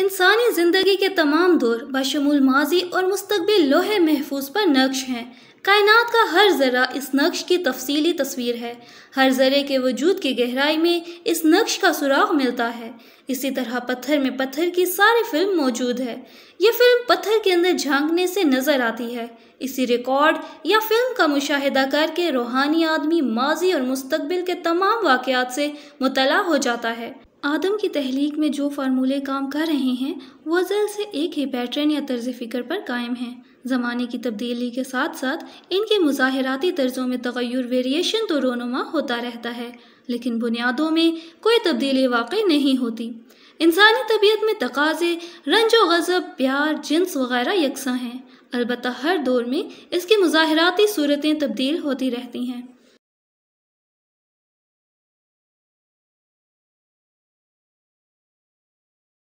इंसानी ज़िंदगी के तमाम दौर बशमूल माजी और मुस्तबिल लोहे महफूज पर नक्श हैं कायनात का हर ज़रा इस नक्श की तफसीली तस्वीर है हर ज़रे के वजूद की गहराई में इस नक्श का सुराग मिलता है इसी तरह पत्थर में पत्थर की सारी फिल्म मौजूद है ये फिल्म पत्थर के अंदर झांकने से नज़र आती है इसी रिकॉर्ड या फिल्म का मुशाहिदा करके रूहानी आदमी माजी और मुस्तबिल के तमाम वाक़ात से मुतला हो जाता है आदम की तहलीक में जो फार्मूले काम कर रहे हैं वो अजल से एक ही पैटर्न या तर्ज फ़िक्र पर कायम हैं ज़माने की तब्दीली के साथ साथ इनके मुजाहराती तर्ज़ों में तगैर वेरिएशन तो रोनुमा होता रहता है लेकिन बुनियादों में कोई तब्दीली वाक़ नहीं होती इंसानी तबीयत में तकाजे रंजो गज़ब प्यार जिन्स वगैरह यकसा हैं अलबत् हर दौर में इसकी मुजाहराती सूरतें तब्दील होती रहती हैं